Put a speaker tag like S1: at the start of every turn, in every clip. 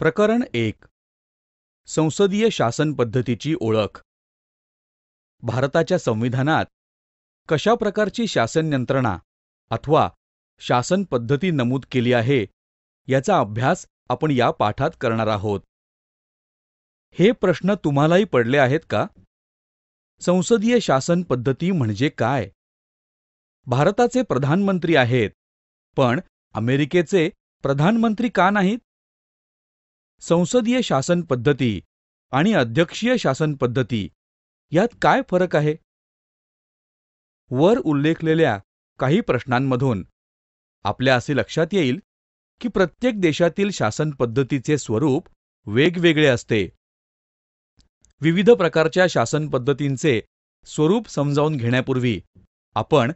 S1: प्रकरण एक संसदीय शासन पद्धतीची ओळख भारताच्या संविधानात कशा प्रकारची शासन यंत्रणा अथवा शासन पद्धती नमूद केली आहे याचा अभ्यास आपण या पाठात करणार आहोत हे प्रश्न तुम्हालाही पडले आहेत का संसदीय शासन पद्धती म्हणजे काय भारताचे प्रधानमंत्री आहेत पण अमेरिकेचे प्रधानमंत्री का नाहीत संसदीय शासन पद्धती आणि अध्यक्षीय शासन पद्धती यात काय फरक आहे वर उल्लेखलेल्या काही प्रश्नांमधून आपल्या असे लक्षात येईल की प्रत्येक देशातील शासन पद्धतीचे स्वरूप वेगवेगळे असते विविध प्रकारच्या शासन पद्धतींचे स्वरूप समजावून घेण्यापूर्वी आपण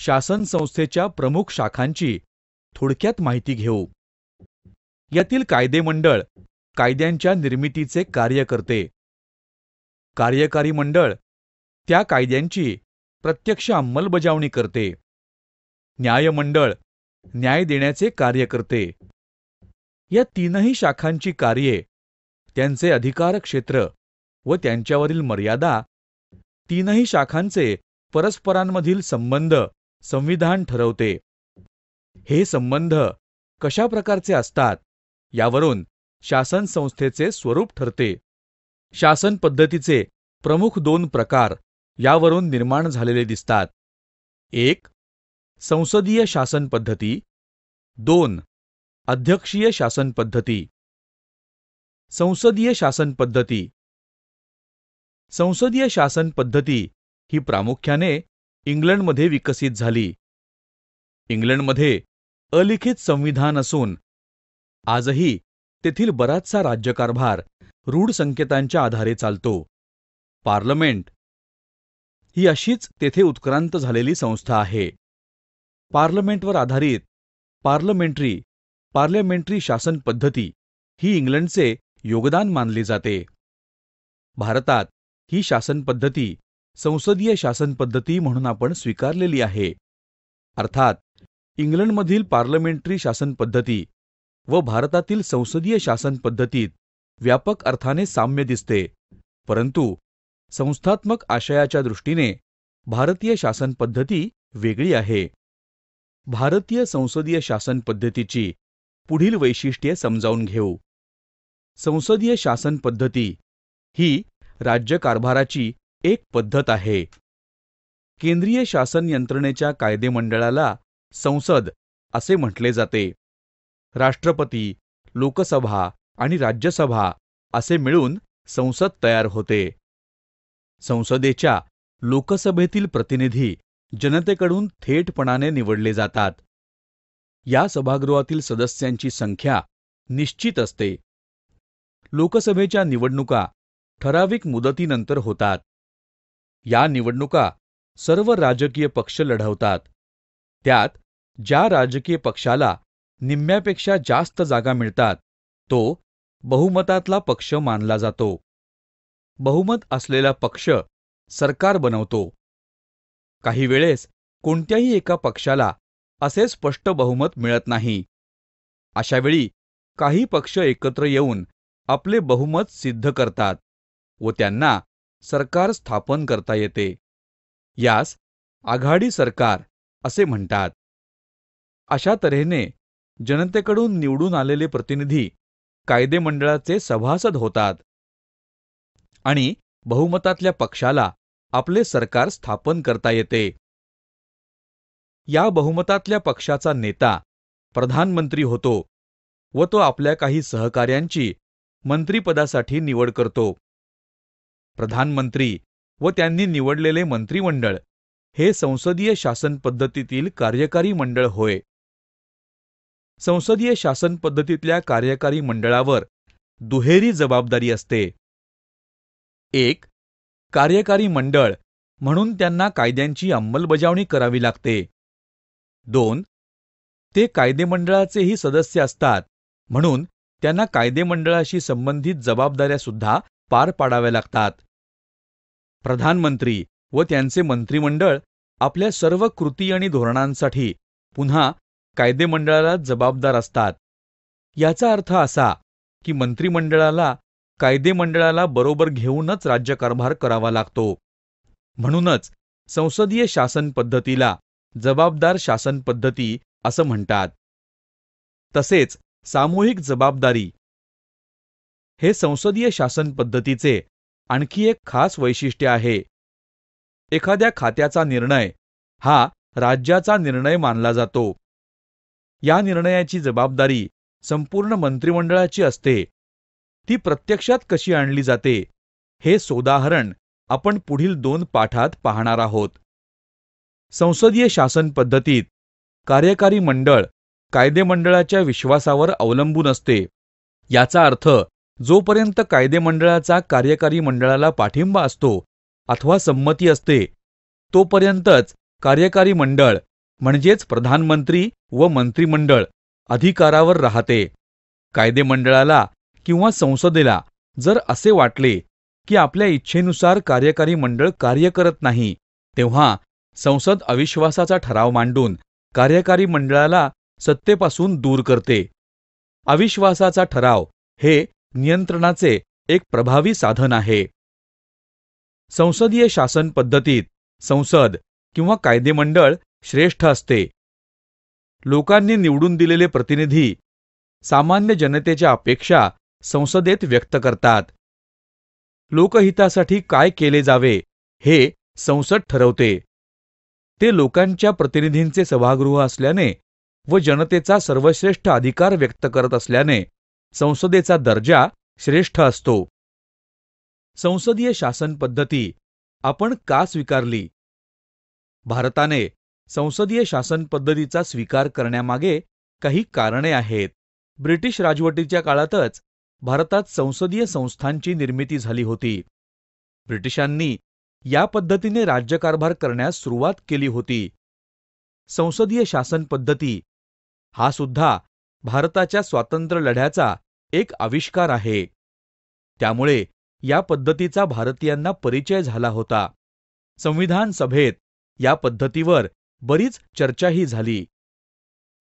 S1: शासन संस्थेच्या प्रमुख शाखांची थोडक्यात माहिती घेऊ यातील कायदेमंडळ कायद्यांच्या निर्मितीचे कार्य करते कार्यकारी मंडळ त्या कायद्यांची प्रत्यक्ष अंमलबजावणी करते न्यायमंडळ न्याय देण्याचे कार्य करते या तीनही शाखांची कार्ये त्यांचे अधिकार क्षेत्र व त्यांच्यावरील मर्यादा तीनही शाखांचे परस्परांमधील संबंध संविधान ठरवते हे संबंध कशा प्रकारचे असतात यावरून शासन संस्थेचे स्वरूप ठरते शासन पद्धतीचे प्रमुख दोन प्रकार यावरून निर्माण झालेले दिसतात एक संसदीय शासन पद्धती दोन अध्यक्षीय शासन पद्धती संसदीय शासन पद्धती संसदीय शासन पद्धती ही प्रामुख्याने इंग्लंडमध्ये विकसित झाली इंग्लंडमध्ये अलिखित संविधान असून आजही तेथील बराचसा राज्यकारभार रूढ संकेतांच्या आधारे चालतो पार्लमेंट ही अशीच तेथे उत्क्रांत झालेली संस्था आहे पार्लमेंटवर आधारित पार्लमेंटरी पार्लमेंटरी शासन पद्धती ही इंग्लंडचे योगदान मानली जाते भारतात ही शासन पद्धती संसदीय शासन पद्धती म्हणून आपण स्वीकारलेली आहे अर्थात इंग्लंडमधील पार्लमेंटरी शासन पद्धती व भारतातील संसदीय शासन पद्धतीत व्यापक अर्थाने साम्य दिसते परंतु संस्थात्मक आशयाच्या दृष्टीने भारतीय शासन पद्धती वेगळी आहे भारतीय संसदीय शासन पद्धतीची पुढील वैशिष्ट्ये समजावून घेऊ संसदीय शासन पद्धती ही राज्यकारभाराची एक पद्धत आहे केंद्रीय शासन यंत्रणेच्या कायदेमंडळाला संसद असे म्हटले जाते राष्ट्रपती लोकसभा आणि राज्यसभा असे मिळून संसद तयार होते संसदेच्या लोकसभेतील प्रतिनिधी जनतेकडून थेटपणाने निवडले जातात या सभागृहातील सदस्यांची संख्या निश्चित असते लोकसभेच्या निवडणुका ठराविक मुदतीनंतर होतात या निवडणुका सर्व राजकीय पक्ष लढवतात त्यात ज्या राजकीय पक्षाला निम्म्यापेक्षा जास्त जागा मिळतात तो बहुमतातला पक्ष मानला जातो बहुमत असलेला पक्ष सरकार बनवतो काही वेळेस कोणत्याही एका पक्षाला असे स्पष्ट बहुमत मिळत नाही अशावेळी काही पक्ष एकत्र येऊन आपले बहुमत सिद्ध करतात व त्यांना सरकार स्थापन करता येते यास आघाडी सरकार असे म्हणतात अशा तऱ्हेने जनतेकडून निवडून आलेले प्रतिनिधी कायदे मंडळाचे सभासद होतात आणि बहुमतातल्या पक्षाला आपले सरकार स्थापन करता येते या बहुमतातल्या पक्षाचा नेता प्रधानमंत्री होतो व तो आपल्या काही सहकाऱ्यांची मंत्रीपदासाठी निवड करतो प्रधानमंत्री व त्यांनी निवडलेले मंत्रिमंडळ हे संसदीय शासन पद्धतीतील कार्यकारी मंडळ होय संसदीय शासन पद्धतीतल्या कार्यकारी मंडळावर दुहेरी जबाबदारी असते एक कार्यकारी मंडळ म्हणून त्यांना कायद्यांची अंमलबजावणी करावी लागते दोन ते कायदेमंडळाचेही सदस्य असतात म्हणून त्यांना कायदेमंडळाशी संबंधित जबाबदाऱ्या सुद्धा पार पाडाव्या लागतात प्रधानमंत्री व त्यांचे मंत्रिमंडळ आपल्या सर्व कृती आणि धोरणांसाठी पुन्हा कायदेमंडळालाच जबाबदार असतात याचा अर्थ असा की मंत्रिमंडळाला कायदेमंडळाला बरोबर घेऊनच राज्यकारभार करावा लागतो म्हणूनच संसदीय शासन पद्धतीला जबाबदार शासन पद्धती असं म्हणतात तसेच सामूहिक जबाबदारी हे संसदीय शासन पद्धतीचे आणखी एक खास वैशिष्ट्य आहे एखाद्या खात्याचा निर्णय हा राज्याचा निर्णय मानला जातो या निर्णयाची जबाबदारी संपूर्ण मंत्रिमंडळाची असते ती प्रत्यक्षात कशी आणली जाते हे सोदाहरण आपण पुढील दोन पाठात पाहणार आहोत संसदीय शासन पद्धतीत कार्यकारी मंडळ कायदेमंडळाच्या विश्वासावर अवलंबून असते याचा अर्थ जोपर्यंत कायदेमंडळाचा कार्यकारी मंडळाला पाठिंबा असतो अथवा संमती असते तोपर्यंतच कार्यकारी मंडळ म्हणजेच प्रधानमंत्री व मंत्रिमंडळ अधिकारावर राहते कायदेमंडळाला किंवा संसदेला जर असे वाटले की आपल्या इच्छेनुसार कार्यकारी मंडळ कार्य करत नाही तेव्हा संसद अविश्वासाचा ठराव मांडून कार्यकारी मंडळाला सत्तेपासून दूर करते अविश्वासाचा ठराव हे नियंत्रणाचे एक प्रभावी साधन आहे संसदीय शासन पद्धतीत संसद किंवा कायदेमंडळ श्रेष्ठ असते लोकांनी निवडून दिलेले प्रतिनिधी सामान्य जनतेच्या अपेक्षा संसदेत व्यक्त करतात लोकहितासाठी काय केले जावे हे संसद ठरवते ते लोकांच्या प्रतिनिधींचे सभागृह असल्याने व जनतेचा सर्वश्रेष्ठ अधिकार व्यक्त करत असल्याने संसदेचा दर्जा श्रेष्ठ असतो संसदीय शासन पद्धती आपण का स्वीकारली भारताने संसदीय शासन पद्धतीचा स्वीकार करण्यामागे काही कारणे आहेत ब्रिटिश राजवटीच्या काळातच भारतात संसदीय संस्थांची निर्मिती झाली होती ब्रिटिशांनी या पद्धतीने राज्यकारभार करण्यास सुरुवात केली होती संसदीय शासन पद्धती हा सुद्धा भारताच्या स्वातंत्र्य लढ्याचा एक आविष्कार आहे त्यामुळे या पद्धतीचा भारतीयांना परिचय झाला होता संविधान सभेत या पद्धतीवर बरीच चर्चाही झाली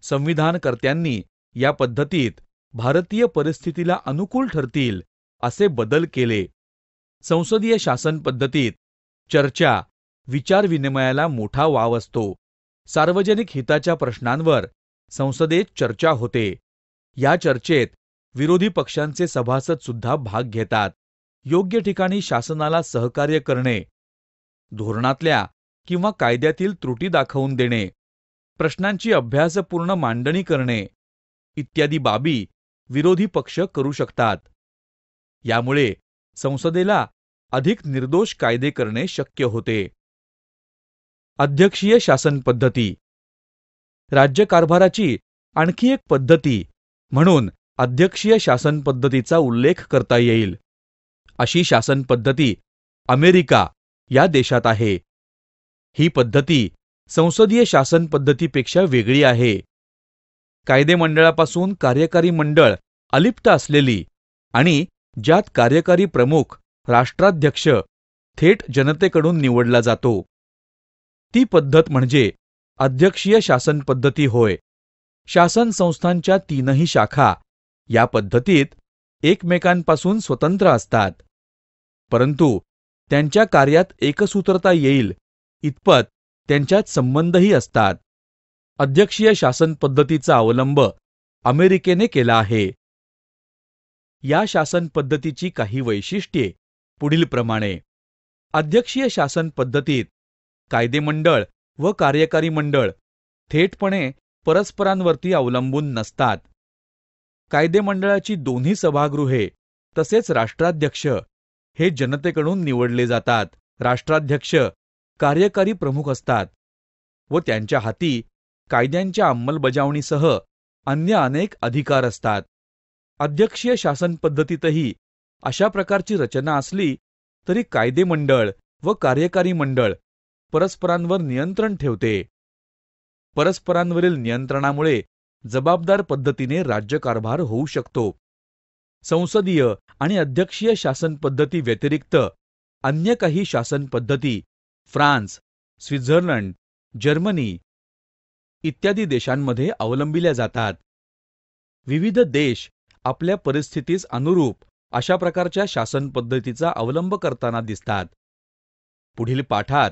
S1: संविधानकर्त्यांनी या पद्धतीत भारतीय परिस्थितीला अनुकूल ठरतील असे बदल केले संसदीय शासन पद्धतीत चर्चा विचारविनिमयाला मोठा वाव असतो सार्वजनिक हिताच्या प्रश्नांवर संसदेत चर्चा होते या चर्चेत विरोधी पक्षांचे सभासद सुद्धा भाग घेतात योग्य ठिकाणी शासनाला सहकार्य करणे धोरणातल्या किंवा कायद्यातील त्रुटी दाखवून देणे प्रश्नांची अभ्यासपूर्ण मांडणी करणे इत्यादी बाबी विरोधी पक्ष करू शकतात यामुळे संसदेला अधिक निर्दोष कायदे करणे शक्य होते अध्यक्षीय शासन पद्धती राज्यकारभाराची आणखी एक पद्धती म्हणून अध्यक्षीय शासन पद्धतीचा उल्लेख करता येईल अशी शासन पद्धती अमेरिका या देशात आहे ही पद्धती संसदीय शासन पद्धतीपेक्षा वेगळी आहे कायदे मंडळापासून कार्यकारी मंडळ अलिप्त असलेली आणि ज्यात कार्यकारी प्रमुख राष्ट्राध्यक्ष थेट जनतेकडून निवडला जातो ती पद्धत म्हणजे अध्यक्षीय शासन पद्धती होय शासन संस्थांच्या तीनही शाखा या पद्धतीत एकमेकांपासून स्वतंत्र असतात परंतु त्यांच्या कार्यात एकसूत्रता येईल इतपत त्यांच्यात संबंधही असतात अध्यक्षीय शासन पद्धतीचा अवलंब अमेरिकेने केला आहे या शासन पद्धतीची काही वैशिष्ट्ये पुढीलप्रमाणे अध्यक्षीय शासन पद्धतीत कायदेमंडळ व कार्यकारी मंडळ थेटपणे परस्परांवरती अवलंबून नसतात कायदेमंडळाची दोन्ही सभागृहे तसेच राष्ट्राध्यक्ष हे जनतेकडून निवडले जातात राष्ट्राध्यक्ष कार्यकारी प्रमुख असतात व त्यांच्या हाती कायद्यांच्या अंमलबजावणीसह अन्य अनेक अधिकार असतात अध्यक्षीय शासन पद्धतीतही अशा प्रकारची रचना असली तरी कायदे मंडळ व कार्यकारी मंडळ परस्परांवर नियंत्रण ठेवते परस्परांवरील नियंत्रणामुळे जबाबदार पद्धतीने राज्यकारभार होऊ शकतो संसदीय आणि अध्यक्षीय शासन पद्धती व्यतिरिक्त अन्य काही शासन पद्धती फ्रान्स स्वित्झर्लंड जर्मनी इत्यादी देशांमध्ये अवलंबिल्या जातात विविध देश आपल्या परिस्थितीस अनुरूप अशा प्रकारच्या शासन पद्धतीचा अवलंब करताना दिसतात पुढील पाठात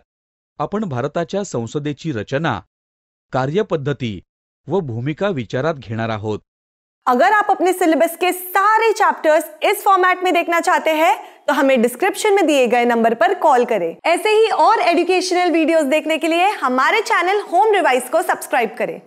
S1: आपण भारताच्या संसदेची रचना कार्यपद्धती व भूमिका विचारात घेणार आहोत अगर आप अपने सिलेबस के सारे चैप्टर्स इस फॉर्मेट में देखना चाहते हैं तो हमें डिस्क्रिप्शन में दिए गए नंबर पर कॉल करें ऐसे ही और एजुकेशनल वीडियोस देखने के लिए हमारे चैनल होम रिवाइज को सब्सक्राइब करें